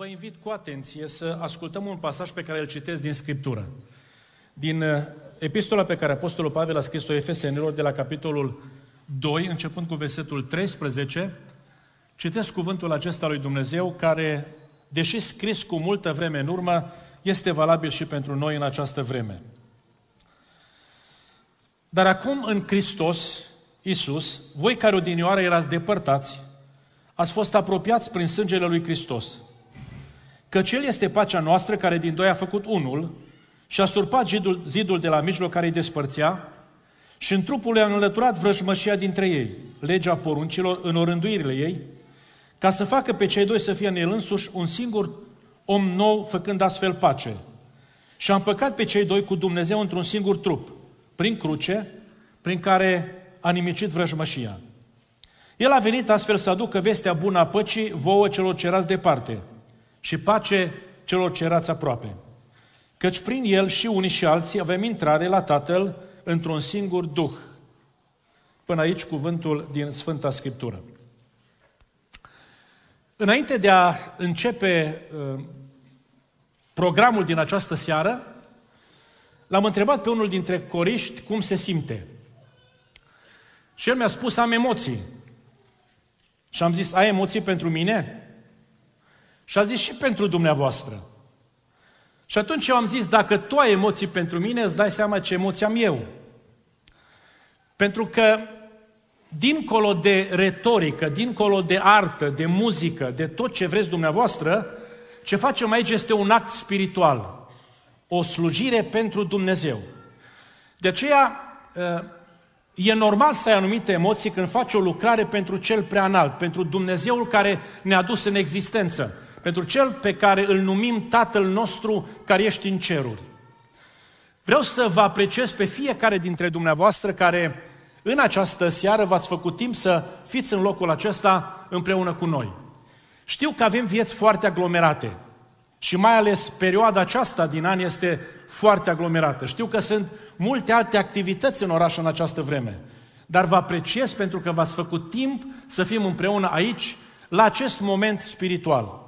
Vă invit cu atenție să ascultăm un pasaj pe care îl citesc din Scriptură. Din uh, epistola pe care Apostolul Pavel a scris-o Efesenilor de la capitolul 2, începând cu versetul 13, citesc cuvântul acesta lui Dumnezeu care, deși scris cu multă vreme în urmă, este valabil și pentru noi în această vreme. Dar acum în Hristos, Isus, voi care odinioară erați depărtați, ați fost apropiați prin sângele lui Hristos – Că cel este pacea noastră care din doi a făcut unul și a surpat zidul, zidul de la mijloc care îi despărțea și în trupul lui a înlăturat vrăjmășia dintre ei, legea poruncilor în orânduirile ei, ca să facă pe cei doi să fie în el însuși un singur om nou, făcând astfel pace. Și a împăcat pe cei doi cu Dumnezeu într-un singur trup, prin cruce, prin care a nimicit vrăjmășia. El a venit astfel să aducă vestea bună a păcii vouă celor ce erați departe – și pace celor ce erați aproape. Căci prin El și unii și alții avem intrare la Tatăl într-un singur Duh. Până aici cuvântul din Sfânta Scriptură. Înainte de a începe ă, programul din această seară, l-am întrebat pe unul dintre coriști cum se simte. Și el mi-a spus, am emoții. Și am zis, ai emoții pentru mine? Și a zis și pentru dumneavoastră. Și atunci eu am zis, dacă tu ai emoții pentru mine, îți dai seama ce emoții am eu. Pentru că dincolo de retorică, dincolo de artă, de muzică, de tot ce vreți dumneavoastră, ce facem aici este un act spiritual, o slujire pentru Dumnezeu. De aceea, ă, e normal să ai anumite emoții când faci o lucrare pentru Cel Preanalt, pentru Dumnezeul care ne-a dus în existență pentru Cel pe care îl numim Tatăl nostru care ești în ceruri. Vreau să vă apreciez pe fiecare dintre dumneavoastră care în această seară v-ați făcut timp să fiți în locul acesta împreună cu noi. Știu că avem vieți foarte aglomerate și mai ales perioada aceasta din an este foarte aglomerată. Știu că sunt multe alte activități în oraș în această vreme, dar vă apreciez pentru că v-ați făcut timp să fim împreună aici, la acest moment spiritual.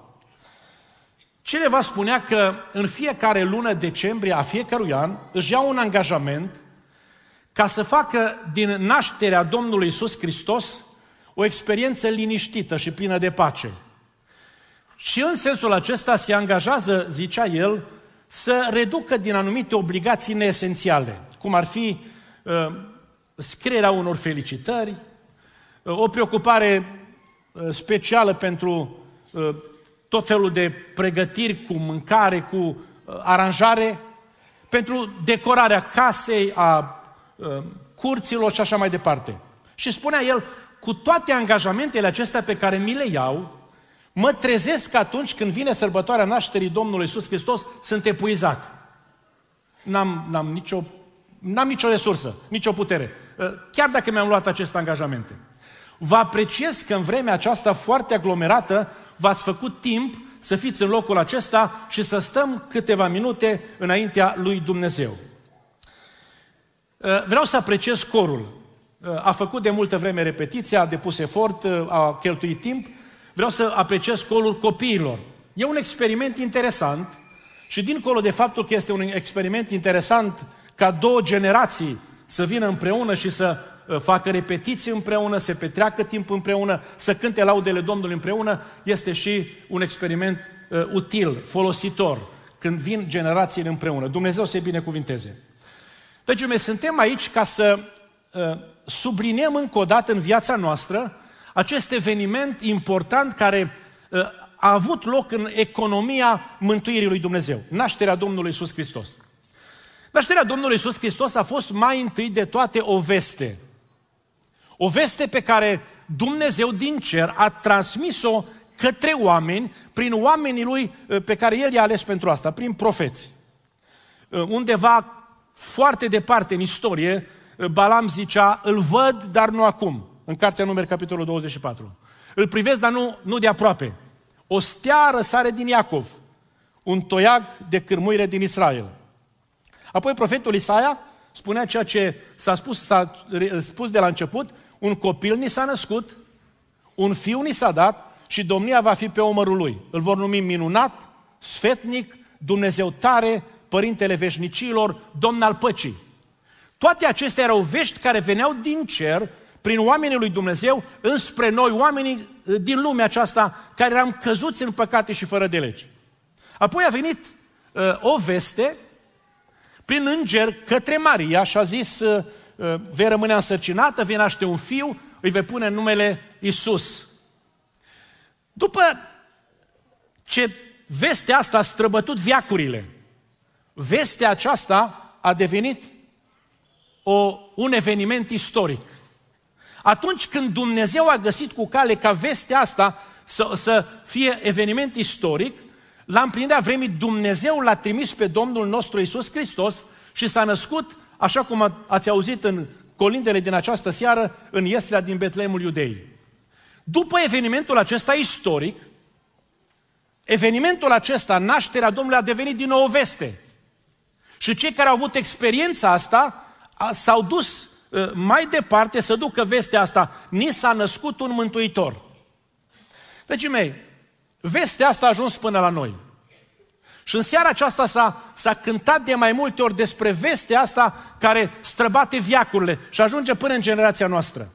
Cineva spunea că în fiecare lună decembrie a fiecărui an își iau un angajament ca să facă din nașterea Domnului Isus Hristos o experiență liniștită și plină de pace. Și în sensul acesta se angajează, zicea el, să reducă din anumite obligații neesențiale, cum ar fi uh, scrierea unor felicitări, uh, o preocupare uh, specială pentru uh, tot felul de pregătiri cu mâncare, cu uh, aranjare, pentru decorarea casei, a uh, curților și așa mai departe. Și spunea el, cu toate angajamentele acestea pe care mi le iau, mă trezesc atunci când vine sărbătoarea nașterii Domnului Iisus Hristos, sunt epuizat. N-am, n-am, nicio, n-am nicio resursă, nicio putere. Uh, chiar dacă mi-am luat aceste angajamente. Vă apreciez că în vremea aceasta foarte aglomerată v-ați făcut timp să fiți în locul acesta și să stăm câteva minute înaintea lui Dumnezeu. Uh, vreau să apreciez corul. Uh, a făcut de multă vreme repetiția, a depus efort, uh, a cheltuit timp. Vreau să apreciez corul copiilor. E un experiment interesant și dincolo de faptul că este un experiment interesant ca două generații să vină împreună și să uh, facă repetiții împreună, să petreacă timp împreună, să cânte laudele Domnului împreună, este și un experiment uh, util, folositor, când vin generațiile împreună. Dumnezeu să-i binecuvinteze. Deci, noi suntem aici ca să uh, subliniem încă o dată în viața noastră acest eveniment important care uh, a avut loc în economia mântuirii lui Dumnezeu, nașterea Domnului Isus Hristos. Nașterea Domnului Iisus Hristos a fost mai întâi de toate o veste. O veste pe care Dumnezeu din cer a transmis-o către oameni, prin oamenii lui eh, pe care el i-a ales pentru asta, prin profeți. Eh, undeva foarte departe în istorie, eh, Balam zicea, îl văd, dar nu acum, în Cartea Numeri, capitolul 24. Îl privesc, dar nu, nu de aproape. O stea răsare din Iacov, un toiag de cârmuire din Israel. Apoi profetul Isaia spunea ceea ce s-a spus, s-a spus de la început, un copil ni s-a născut, un fiu ni s-a dat și domnia va fi pe omărul lui. Îl vor numi minunat, sfetnic, Dumnezeu tare, Părintele Veșnicilor, Domn al Păcii. Toate acestea erau vești care veneau din cer, prin oamenii lui Dumnezeu, înspre noi, oamenii eh, din lumea aceasta, care eram căzuți în păcate și fără de legi. Apoi a venit uh, o veste prin înger către Maria și a zis, ă, ă, vei rămâne însărcinată, vei naște un fiu, îi vei pune numele Isus. După ce vestea asta a străbătut viacurile, vestea aceasta a devenit o, un eveniment istoric. Atunci când Dumnezeu a găsit cu cale ca vestea asta să, să fie eveniment istoric, la împlinirea vremii, Dumnezeu l-a trimis pe Domnul nostru Isus Hristos și s-a născut, așa cum ați auzit în colindele din această seară, în Ieslea din Betleemul Iudei. După evenimentul acesta istoric, evenimentul acesta, nașterea Domnului, a devenit din nou o veste. Și cei care au avut experiența asta s-au dus ă, mai departe să ducă vestea asta. Ni s-a născut un mântuitor. Deci, mei, Vestea asta a ajuns până la noi. Și în seara aceasta s-a, s-a cântat de mai multe ori despre vestea asta care străbate viacurile și ajunge până în generația noastră.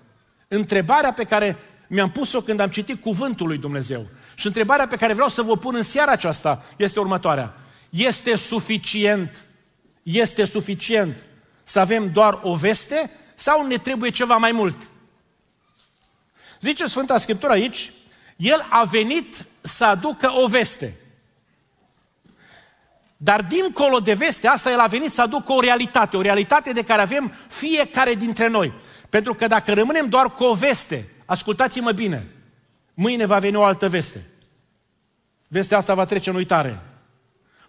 Întrebarea pe care mi-am pus-o când am citit cuvântul lui Dumnezeu și întrebarea pe care vreau să vă pun în seara aceasta este următoarea. Este suficient, este suficient să avem doar o veste sau ne trebuie ceva mai mult? Zice Sfânta Scriptură aici, el a venit să aducă o veste. Dar dincolo de veste, asta, El a venit să aducă o realitate, o realitate de care avem fiecare dintre noi. Pentru că dacă rămânem doar cu o veste, ascultați-mă bine, mâine va veni o altă veste. Vestea asta va trece în uitare.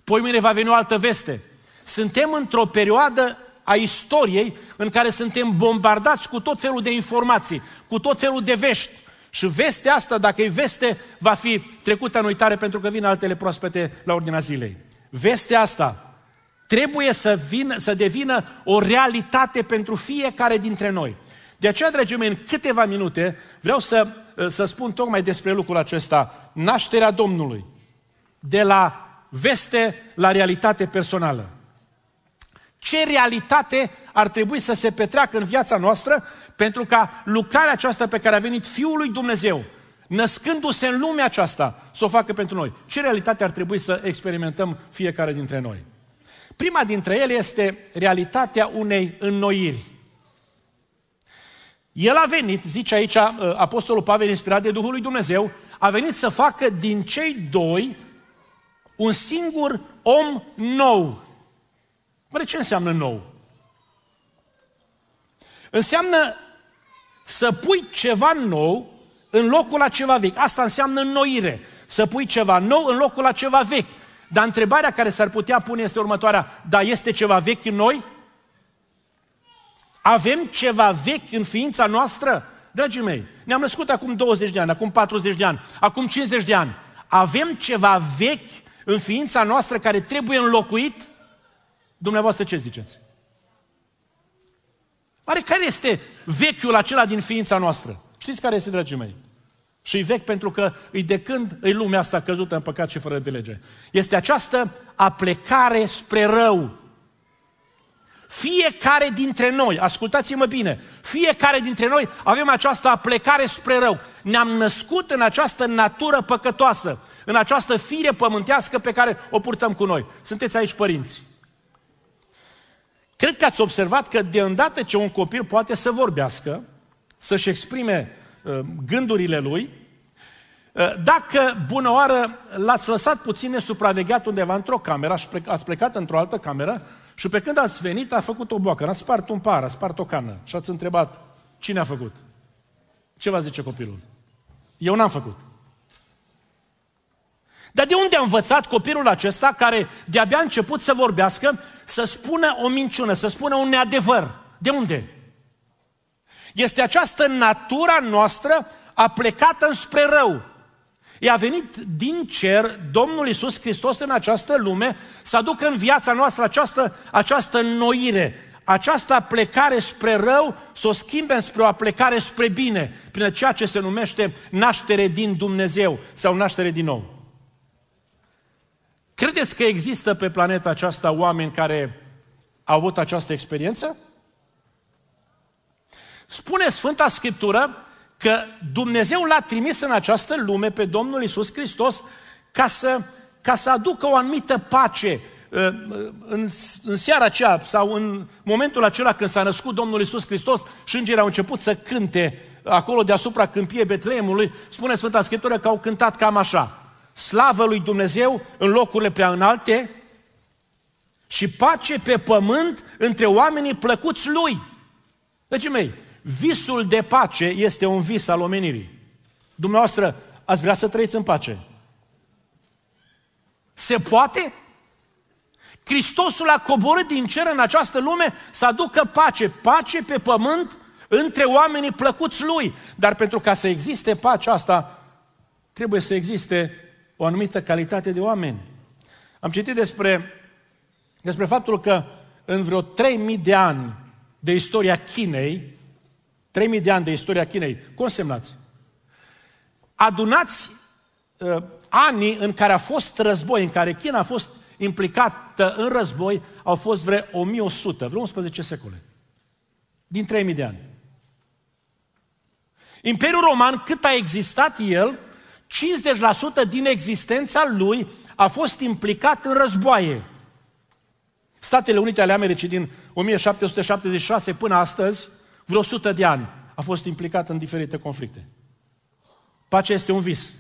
Poi mâine va veni o altă veste. Suntem într-o perioadă a istoriei în care suntem bombardați cu tot felul de informații, cu tot felul de vești, și vestea asta, dacă e veste, va fi trecută în uitare pentru că vin altele proaspete la ordinea zilei. Vestea asta trebuie să, vină, să devină o realitate pentru fiecare dintre noi. De aceea, dragii mei, în câteva minute vreau să, să spun tocmai despre lucrul acesta, nașterea Domnului, de la veste la realitate personală. Ce realitate ar trebui să se petreacă în viața noastră pentru ca lucrarea aceasta pe care a venit Fiul lui Dumnezeu, născându-se în lumea aceasta, să o facă pentru noi. Ce realitate ar trebui să experimentăm fiecare dintre noi? Prima dintre ele este realitatea unei înnoiri. El a venit, zice aici uh, Apostolul Pavel, inspirat de Duhul lui Dumnezeu, a venit să facă din cei doi un singur om nou. Bă, păi ce înseamnă nou? Înseamnă să pui ceva nou în locul la ceva vechi. Asta înseamnă înnoire. Să pui ceva nou în locul la ceva vechi. Dar întrebarea care s-ar putea pune este următoarea. Dar este ceva vechi în noi? Avem ceva vechi în ființa noastră? Dragii mei, ne-am născut acum 20 de ani, acum 40 de ani, acum 50 de ani. Avem ceva vechi în ființa noastră care trebuie înlocuit? Dumneavoastră ce ziceți? Oare care este vechiul acela din ființa noastră? Știți care este, dragii mei? Și e vechi pentru că îi de când îi lumea asta căzută în păcat și fără de lege. Este această aplecare spre rău. Fiecare dintre noi, ascultați-mă bine, fiecare dintre noi avem această aplecare spre rău. Ne-am născut în această natură păcătoasă, în această fire pământească pe care o purtăm cu noi. Sunteți aici părinți. Cred că ați observat că de îndată ce un copil poate să vorbească, să-și exprime uh, gândurile lui, uh, dacă bună oară l-ați lăsat puțin nesupravegheat undeva într-o cameră ați plecat într-o altă cameră și pe când ați venit a făcut o boacă, a spart un par, a spart o cană și ați întrebat cine a făcut. Ce va zice copilul? Eu n-am făcut. Dar de unde a învățat copilul acesta, care de-abia a început să vorbească, să spună o minciună, să spună un neadevăr? De unde? Este această natura noastră a plecat înspre rău. I-a venit din cer Domnul Isus Hristos în această lume să aducă în viața noastră această, această noire, această plecare spre rău, să o schimbe spre o plecare spre bine, prin ceea ce se numește naștere din Dumnezeu sau naștere din nou. Credeți că există pe planeta aceasta oameni care au avut această experiență? Spune Sfânta Scriptură că Dumnezeu l-a trimis în această lume pe Domnul Isus Hristos ca să, ca să aducă o anumită pace. Ă, în, în seara aceea sau în momentul acela când s-a născut Domnul Isus Hristos și îngerii au început să cânte acolo deasupra câmpiei Betleemului, spune Sfânta Scriptură că au cântat cam așa slavă lui Dumnezeu în locurile prea înalte și pace pe pământ între oamenii plăcuți lui. Deci, mei, visul de pace este un vis al omenirii. Dumneavoastră, ați vrea să trăiți în pace? Se poate? Hristosul a coborât din cer în această lume să aducă pace, pace pe pământ între oamenii plăcuți lui. Dar pentru ca să existe pacea asta, trebuie să existe o anumită calitate de oameni. Am citit despre, despre faptul că în vreo 3000 de ani de istoria Chinei, 3000 de ani de istoria Chinei, semnați? adunați uh, anii în care a fost război, în care China a fost implicată în război, au fost vreo 1100, vreo 11 secole. Din 3000 de ani. Imperiul Roman, cât a existat el, 50% din existența lui a fost implicat în războaie. Statele Unite ale Americii din 1776 până astăzi, vreo 100 de ani, a fost implicat în diferite conflicte. Pace este un vis.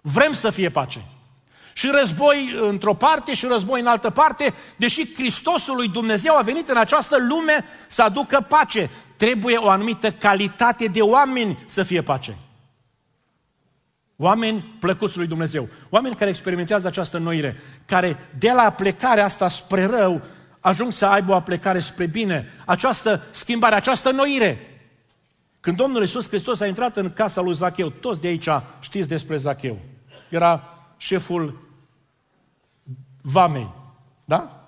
Vrem să fie pace. Și război într-o parte și război în altă parte, deși Hristosul lui Dumnezeu a venit în această lume să aducă pace. Trebuie o anumită calitate de oameni să fie pace. Oameni plăcuți lui Dumnezeu. Oameni care experimentează această noire, care de la plecarea asta spre rău ajung să aibă o plecare spre bine. Această schimbare, această noire. Când Domnul Iisus Hristos a intrat în casa lui Zacheu, toți de aici știți despre Zacheu. Era șeful vamei, da?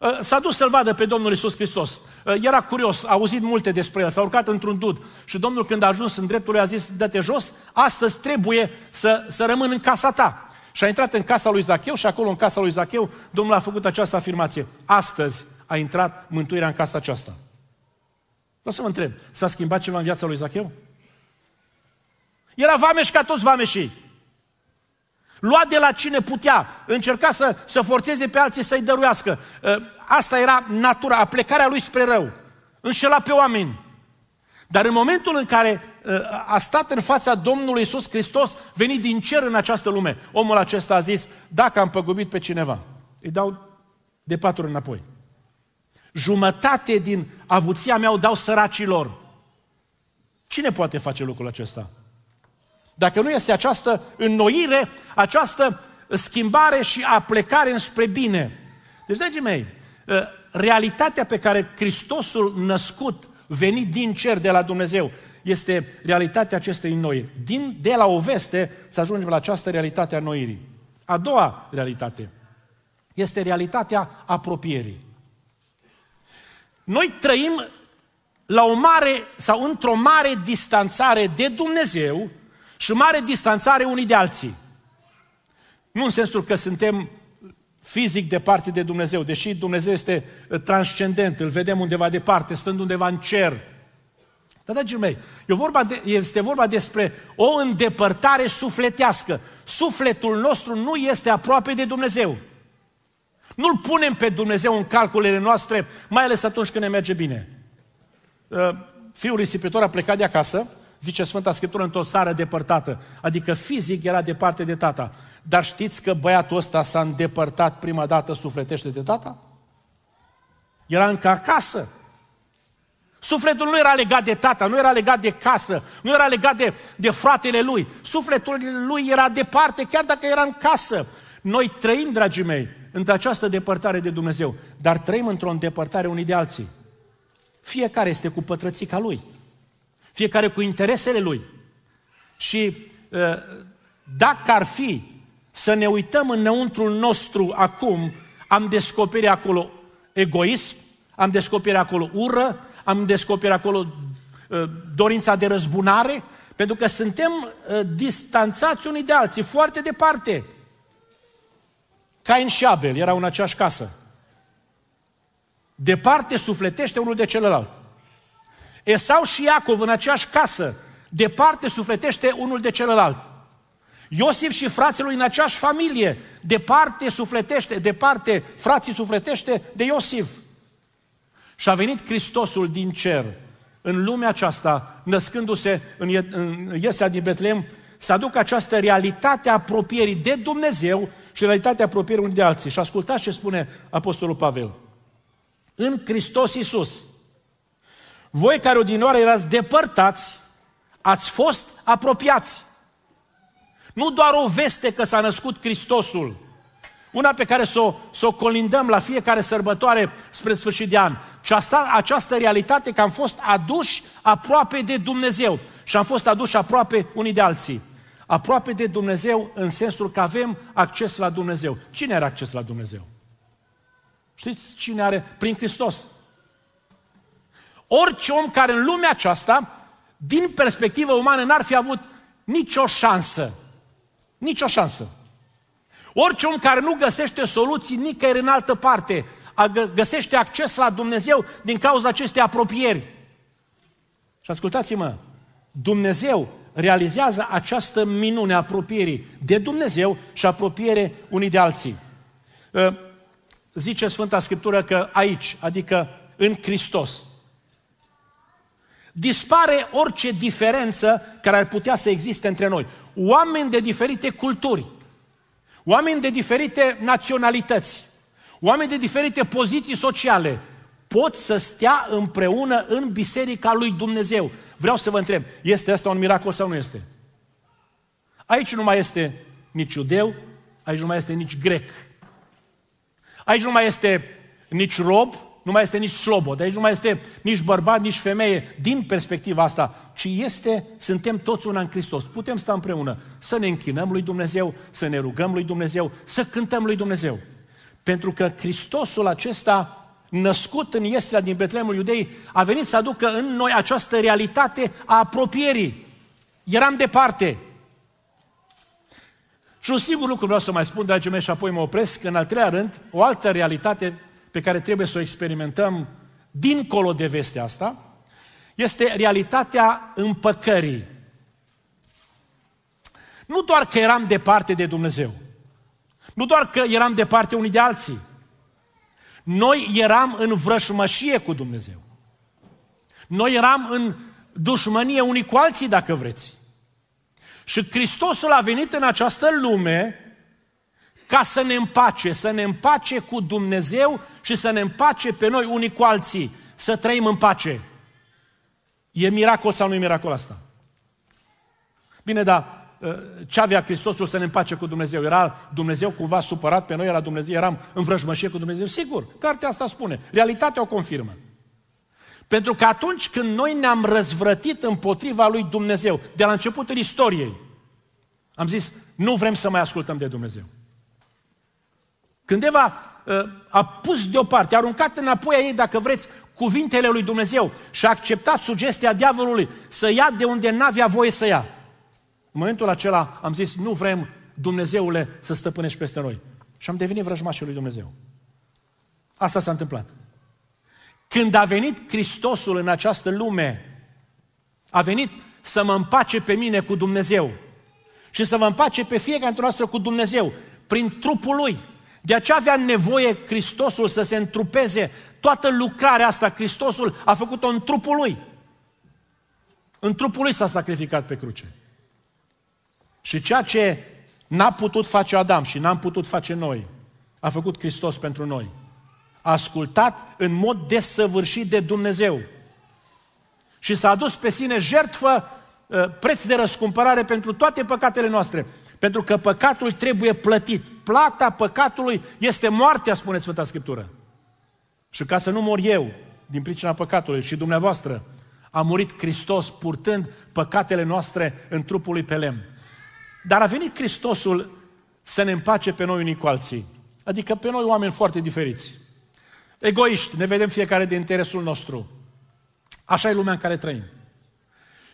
Uh, s-a dus să-l vadă pe Domnul Isus Hristos. Uh, era curios, a auzit multe despre el, s-a urcat într-un dud și Domnul când a ajuns în dreptul lui a zis, dă-te jos, astăzi trebuie să, să rămân în casa ta. Și a intrat în casa lui Zacheu și acolo în casa lui Zacheu Domnul a făcut această afirmație. Astăzi a intrat mântuirea în casa aceasta. Vreau să mă întreb, s-a schimbat ceva în viața lui Zacheu? Era vameș ca toți vameșii. Lua de la cine putea, încerca să, să forțeze pe alții să-i dăruiască. Ă, asta era natura, a plecarea lui spre rău. Înșela pe oameni. Dar în momentul în care ă, a stat în fața Domnului Isus Hristos, venit din cer în această lume, omul acesta a zis, dacă am păgubit pe cineva, îi dau de patru înapoi. Jumătate din avuția mea o dau săracilor. Cine poate face lucrul acesta? Dacă nu este această înnoire, această schimbare și a plecare înspre bine. Deci, dragii mei, ă, realitatea pe care Hristosul născut, venit din cer de la Dumnezeu, este realitatea acestei înnoiri. Din, de la o veste să ajungem la această realitate a noirii. A doua realitate este realitatea apropierii. Noi trăim la o mare sau într-o mare distanțare de Dumnezeu și o mare distanțare unii de alții. Nu în sensul că suntem fizic departe de Dumnezeu, deși Dumnezeu este uh, transcendent, îl vedem undeva departe, stând undeva în cer. Dar, dragii mei, e vorba de, este vorba despre o îndepărtare sufletească. Sufletul nostru nu este aproape de Dumnezeu. Nu-L punem pe Dumnezeu în calculele noastre, mai ales atunci când ne merge bine. Uh, fiul risipitor a plecat de acasă zice Sfânta Scriptură, într-o țară depărtată. Adică fizic era departe de tata. Dar știți că băiatul ăsta s-a îndepărtat prima dată sufletește de tata? Era încă acasă. Sufletul nu era legat de tata, nu era legat de casă, nu era legat de, de fratele lui. Sufletul lui era departe, chiar dacă era în casă. Noi trăim, dragii mei, într această depărtare de Dumnezeu, dar trăim într-o îndepărtare unii de alții. Fiecare este cu pătrățica lui fiecare cu interesele lui. Și ă, dacă ar fi să ne uităm înăuntru nostru acum, am descoperit acolo egoism, am descoperit acolo ură, am descoperit acolo ă, dorința de răzbunare, pentru că suntem ă, distanțați unii de alții, foarte departe. Cain și Abel erau în aceeași casă. Departe sufletește unul de celălalt. Esau și Iacov în aceeași casă, departe sufletește unul de celălalt. Iosif și frații lui în aceeași familie, departe sufletește, departe frații sufletește de Iosif. Și a venit Hristosul din cer, în lumea aceasta, născându-se în, în Iesea din Betlem, să aducă această realitate a apropierii de Dumnezeu și realitatea apropierii unii de alții. Și ascultați ce spune Apostolul Pavel. În Hristos Iisus, voi care odinioară erați depărtați, ați fost apropiați. Nu doar o veste că s-a născut Hristosul, una pe care să o, să o colindăm la fiecare sărbătoare spre sfârșit de an, ci asta, această realitate că am fost aduși aproape de Dumnezeu și am fost aduși aproape unii de alții. Aproape de Dumnezeu în sensul că avem acces la Dumnezeu. Cine are acces la Dumnezeu? Știți cine are? Prin Hristos. Orice om care în lumea aceasta, din perspectivă umană, n-ar fi avut nicio șansă. Nicio șansă. Orice om care nu găsește soluții nicăieri în altă parte, găsește acces la Dumnezeu din cauza acestei apropieri. Și ascultați-mă, Dumnezeu realizează această minune a apropierii de Dumnezeu și apropiere unii de alții. Ă, zice Sfânta Scriptură că aici, adică în Hristos, Dispare orice diferență care ar putea să existe între noi. Oameni de diferite culturi, oameni de diferite naționalități, oameni de diferite poziții sociale pot să stea împreună în biserica lui Dumnezeu. Vreau să vă întreb, este asta un miracol sau nu este? Aici nu mai este nici iudeu, aici nu mai este nici grec. Aici nu mai este nici rob, nu mai este nici slobod, aici nu mai este nici bărbat, nici femeie din perspectiva asta, ci este, suntem toți una în Hristos. Putem sta împreună să ne închinăm lui Dumnezeu, să ne rugăm lui Dumnezeu, să cântăm lui Dumnezeu. Pentru că Hristosul acesta născut în Iestrea din Betlemul Iudei, a venit să aducă în noi această realitate a apropierii. Eram departe. Și un singur lucru vreau să mai spun, dragii mei, și apoi mă opresc, în al treilea rând, o altă realitate pe care trebuie să o experimentăm dincolo de vestea asta, este realitatea împăcării. Nu doar că eram departe de Dumnezeu, nu doar că eram departe unii de alții, noi eram în vrășmășie cu Dumnezeu. Noi eram în dușmănie unii cu alții, dacă vreți. Și Hristosul a venit în această lume ca să ne împace, să ne împace cu Dumnezeu și să ne împace pe noi unii cu alții, să trăim în pace. E miracol sau nu e miracol asta? Bine, dar ă, ce avea Hristosul să ne împace cu Dumnezeu? Era Dumnezeu cumva supărat pe noi? Era Dumnezeu, eram în vrăjmășie cu Dumnezeu? Sigur, cartea asta spune. Realitatea o confirmă. Pentru că atunci când noi ne-am răzvrătit împotriva lui Dumnezeu, de la începutul istoriei, am zis, nu vrem să mai ascultăm de Dumnezeu. Când Eva ă, a pus deoparte, a aruncat înapoi a ei, dacă vreți, cuvintele lui Dumnezeu și a acceptat sugestia diavolului să ia de unde n-avea voie să ia. În momentul acela am zis, nu vrem, Dumnezeule, să stăpânești peste noi. Și am devenit vrăjmașii lui Dumnezeu. Asta s-a întâmplat. Când a venit Hristosul în această lume, a venit să mă împace pe mine cu Dumnezeu și să vă împace pe fiecare dintre noastră cu Dumnezeu, prin trupul Lui – de aceea avea nevoie Hristosul să se întrupeze. Toată lucrarea asta, Hristosul a făcut-o în trupul lui. În trupul lui s-a sacrificat pe cruce. Și ceea ce n-a putut face Adam și n-am putut face noi, a făcut Hristos pentru noi. A ascultat în mod desăvârșit de Dumnezeu. Și s-a adus pe sine jertfă, uh, preț de răscumpărare pentru toate păcatele noastre. Pentru că păcatul trebuie plătit. Plata păcatului este moartea, spune Sfânta Scriptură. Și ca să nu mor eu din pricina păcatului și dumneavoastră, a murit Hristos purtând păcatele noastre în trupul lui pe lemn. Dar a venit Hristosul să ne împace pe noi unii cu alții. Adică pe noi oameni foarte diferiți. Egoiști, ne vedem fiecare de interesul nostru. Așa e lumea în care trăim.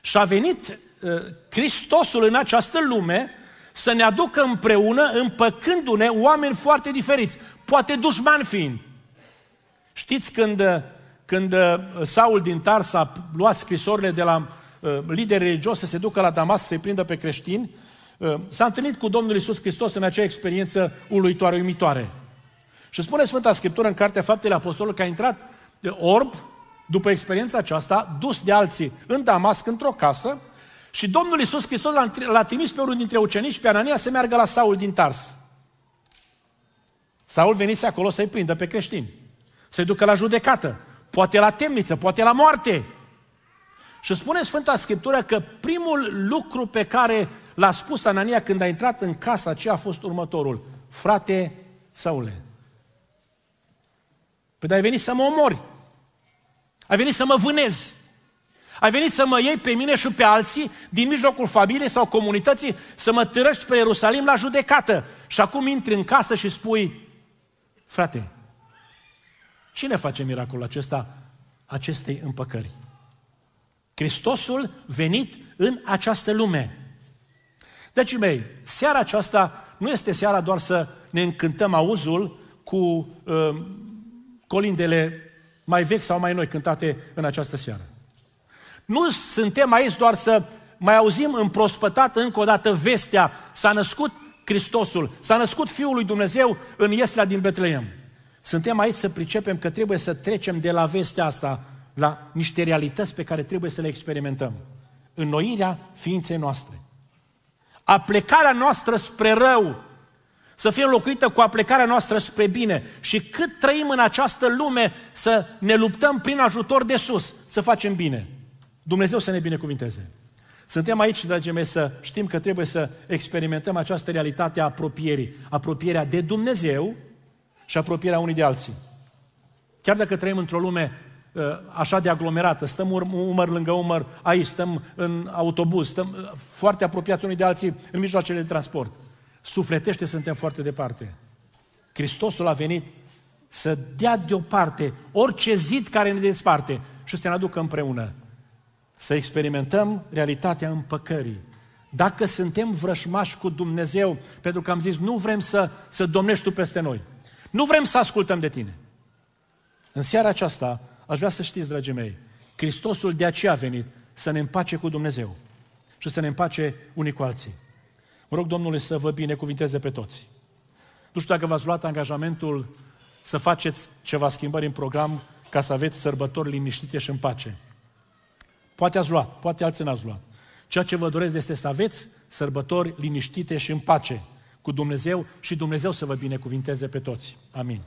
Și a venit uh, Hristosul în această lume să ne aducă împreună împăcându-ne oameni foarte diferiți, poate dușman fiind. Știți când, când uh, Saul din Tars a luat scrisorile de la uh, lideri religioși să se ducă la Damas să-i prindă pe creștini, uh, s-a întâlnit cu Domnul Isus Hristos în acea experiență uluitoare, uimitoare. Și spune Sfânta Scriptură în Cartea Faptele Apostolului că a intrat orb, după experiența aceasta, dus de alții în Damasc, într-o casă, și Domnul Iisus Hristos l-a trimis pe unul dintre ucenici, pe Anania, să meargă la Saul din Tars. Saul venise acolo să-i prindă pe creștini. Să-i ducă la judecată, poate la temniță, poate la moarte. Și spune Sfânta Scriptură că primul lucru pe care l-a spus Anania când a intrat în casa aceea a fost următorul. Frate Saule, păi ai venit să mă omori. Ai venit să mă vânezi. Ai venit să mă iei pe mine și pe alții din mijlocul familiei sau comunității să mă târăști spre Ierusalim la judecată. Și acum intri în casă și spui, frate, cine face miracolul acesta acestei împăcări? Hristosul venit în această lume. Deci, mei, seara aceasta nu este seara doar să ne încântăm auzul cu uh, colindele mai vechi sau mai noi cântate în această seară. Nu suntem aici doar să mai auzim împrospătată încă o dată vestea, s-a născut Hristosul, s-a născut Fiul lui Dumnezeu în Ieslea din Betleem. Suntem aici să pricepem că trebuie să trecem de la vestea asta la niște realități pe care trebuie să le experimentăm. Înnoirea ființei noastre. Aplecarea noastră spre rău să fie înlocuită cu aplecarea noastră spre bine și cât trăim în această lume să ne luptăm prin ajutor de sus, să facem bine. Dumnezeu să ne binecuvinteze. Suntem aici, dragii mei, să știm că trebuie să experimentăm această realitate a apropierii. Apropierea de Dumnezeu și apropierea unii de alții. Chiar dacă trăim într-o lume uh, așa de aglomerată, stăm umăr lângă umăr aici, stăm în autobuz, stăm uh, foarte apropiat unii de alții în mijloacele de transport. Sufletește suntem foarte departe. Hristosul a venit să dea deoparte orice zid care ne desparte și să ne aducă împreună să experimentăm realitatea împăcării. Dacă suntem vrășmași cu Dumnezeu, pentru că am zis, nu vrem să, să domnești tu peste noi. Nu vrem să ascultăm de tine. În seara aceasta, aș vrea să știți, dragii mei, Hristosul de aceea a venit să ne împace cu Dumnezeu și să ne împace unii cu alții. Mă rog, Domnule, să vă binecuvinteze pe toți. Nu știu dacă v-ați luat angajamentul să faceți ceva schimbări în program ca să aveți sărbători liniștite și în pace. Poate ați luat, poate alții n-ați luat. Ceea ce vă doresc este să aveți sărbători liniștite și în pace cu Dumnezeu și Dumnezeu să vă binecuvinteze pe toți. Amin.